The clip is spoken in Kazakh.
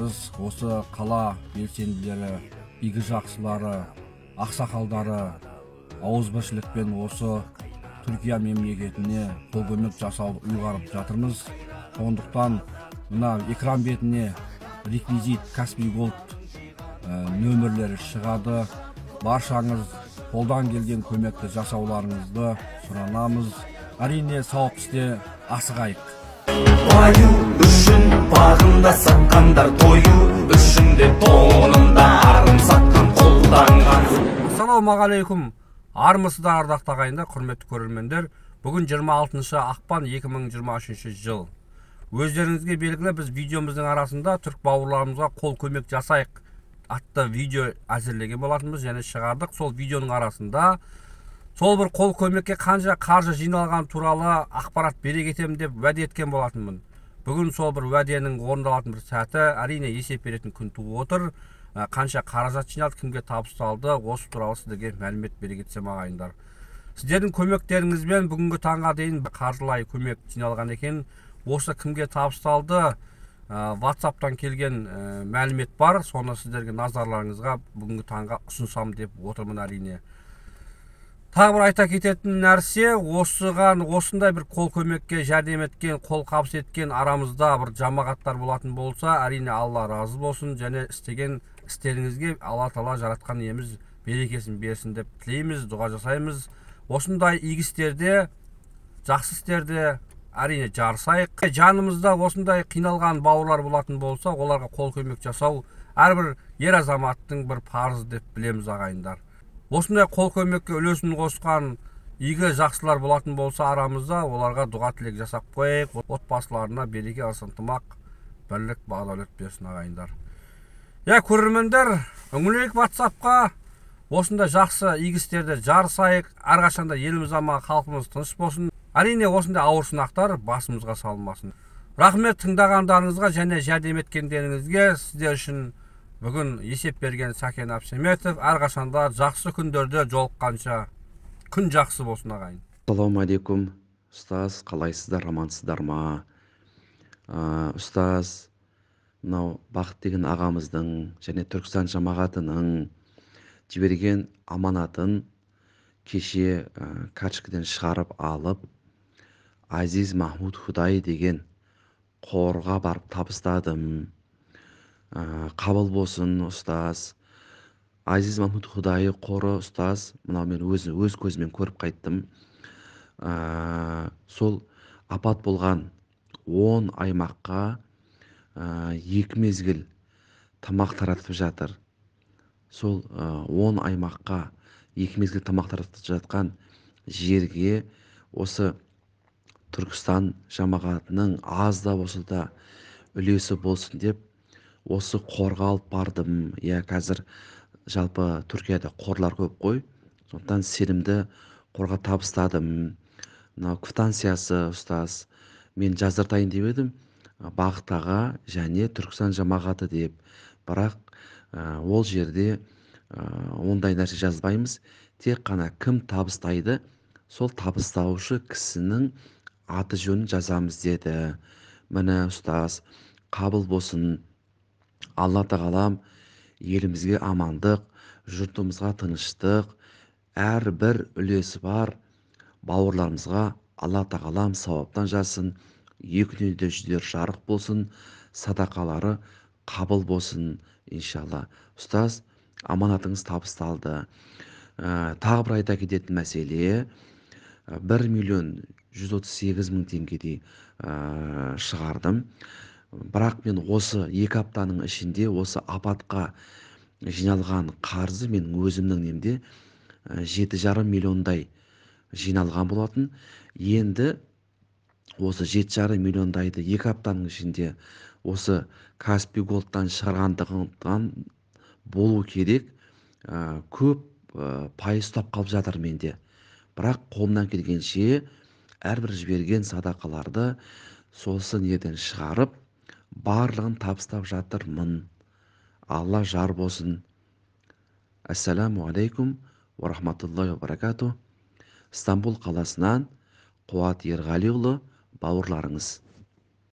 біз осы қала белсенділері игі жақсылары ақсақалдары ауызбіршілікпен осы түркия мемлекетіне қол көмек жасау ұйғарып жатырмыз сондықтан мына экран бетіне реквизит каспи голд ә, нөмірлері шығады баршаңыз қолдан келген көмекті жасауларыңызды сұранамыз әрине сауық істе асығайық ассалаумағалейкум армысыздар ардақты ағайындар құрметті көрермендер бүгін 26 ақпан 2023 жыл өздеріңізге белгілі біз видеомыздың арасында түрік бауырларымызға қол көмек жасайық атты видео әзірлеген болатынбыз және шығардық сол видеоның арасында сол бір қол көмекке қанша қаржы жиналған туралы ақпарат бере кетемін деп уәде еткен болатынмын бүгін сол бір уәденің орындалатын бір сәті әрине есеп беретін күн туып отыр Ә, қанша қаражат жиналды кімге табысталды осы туралы сіздерге мәлімет бере кетсем ағайындар сіздердің көмектеріңізбен бүгінгі таңға дейін қаржылай көмек жиналған екен осы кімге табысталды ватсаптан ә, келген ә, мәлімет бар соны сіздерге назарларыңызға бүгінгі таңға ұсынсам деп отырмын әрине тағы бір айта кететін нәрсе осыған осындай бір қол көмекке жәрдем еткен қол қабыс еткен арамызда бір жамағаттар болатын болса әрине алла разы болсын және істеген істеріңізге алла тағала жаратқан иеміз берекесін берсін деп тілейміз дұға жасаймыз осындай игі істерде жақсы істерде әрине жарысайық жанымызда осындай қиналған бауырлар болатын болса оларға қол көмек жасау әрбір ер азаматтың бір парызы деп білеміз ағайындар осындай қол көмекке үлесін қосқан игі жақсылар болатын болса арамызда оларға дұға тілек жасап қояйық отбасыларына береке ырыс ынтымақ бірлік бақдәулет берсін ағайындар иә көрермендер үңілейік ватсапқа осындай жақсы игі істерде жарысайық әрқашанда еліміз аман халқымыз тыныш болсын әрине осындай ауыр сынақтар басымызға салмасын. рахмет тыңдағандарыңызға және жәрдем еткендеріңізге сіздер үшін бүгін есеп берген сәкен әбсеметов әрқашанда жақсы күндерде жолыққанша күн жақсы болсын ағайын ассалаумағалейкум ұстаз қалайсыздар амансыздар ма ұстаз мынау бақыт деген ағамыздың және түркістан жамағатының жіберген аманатын кеше ә, шығарып алып Азиз махмуд худай деген қорға барып табыстадым ә, қабыл болсын ұстаз Азиз махмуд худайы қоры ұстаз мынау мен өзі өз көзімен көріп қайттым ә, сол апат болған он аймаққа ә, екі мезгіл тамақ таратып жатыр сол он аймаққа екі мезгіл тамақ таратып жатқан жерге осы түркістан жамағатының аз да болса да үлесі болсын деп осы қорға алып бардым иә қазір жалпы түркияда қорлар көп қой сондықтан сенімді қорға табыстадым мынау квитанциясы ұстаз мен жаздыртайын деп едім бақтаға және түркістан жамағаты деп бірақ ол жерде ондай нәрсе жазбаймыз тек қана кім табыстайды сол табыстаушы кісінің аты жөнін жазамыз деді міне ұстаз қабыл болсын алла тағалам елімізге амандық жұртымызға тыныштық әрбір үлесі бар бауырларымызға алла тағалам сауаптан жазсын екі дүниеде жарық болсын садақалары қабыл болсын иншалла ұстаз аманатыңыз табысталды ә, тағы бір айта кететін мәселе ә, бір миллион жүз отыз сегіз мың теңгедей ә, шығардым бірақ мен осы екі аптаның ішінде осы апатқа жиналған қарзы мен өзімнің немде ә, жеті жарым миллиондай жиналған болатын енді осы жеті жарым миллиондайды екі аптаның ішінде осы Каспи голдтан шығарғандығынан болу керек ә, көп ә, пайыз ұстап қалып жатыр менде бірақ қолымнан келгенше әрбір жіберген садақаларды сосын неден шығарып барлығын табыстап жатырмын алла жар болсын ассаламу алейкум уа рахматуллахи уа баракату стамбул қаласынан қуат ерғалиұлы бауырларыңыз